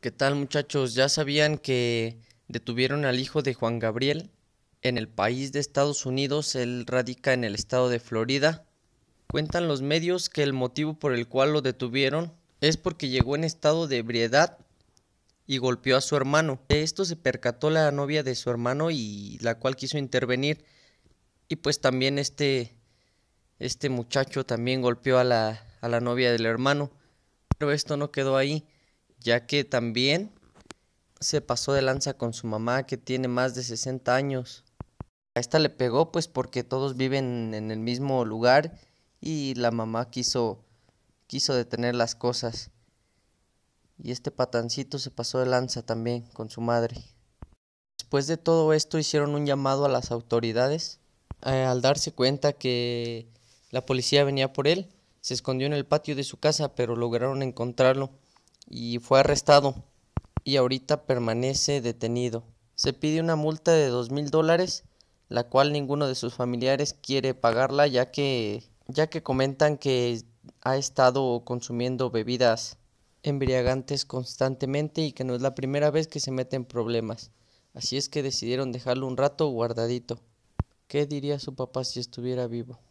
¿Qué tal muchachos? ¿Ya sabían que detuvieron al hijo de Juan Gabriel en el país de Estados Unidos? Él radica en el estado de Florida. Cuentan los medios que el motivo por el cual lo detuvieron es porque llegó en estado de ebriedad y golpeó a su hermano. De esto se percató la novia de su hermano y la cual quiso intervenir. Y pues también este, este muchacho también golpeó a la, a la novia del hermano. Pero esto no quedó ahí ya que también se pasó de lanza con su mamá que tiene más de 60 años. A esta le pegó pues porque todos viven en el mismo lugar y la mamá quiso quiso detener las cosas. Y este patancito se pasó de lanza también con su madre. Después de todo esto hicieron un llamado a las autoridades. Eh, al darse cuenta que la policía venía por él, se escondió en el patio de su casa, pero lograron encontrarlo y fue arrestado y ahorita permanece detenido. Se pide una multa de dos mil dólares, la cual ninguno de sus familiares quiere pagarla ya que, ya que comentan que ha estado consumiendo bebidas embriagantes constantemente y que no es la primera vez que se mete en problemas. Así es que decidieron dejarlo un rato guardadito. ¿Qué diría su papá si estuviera vivo?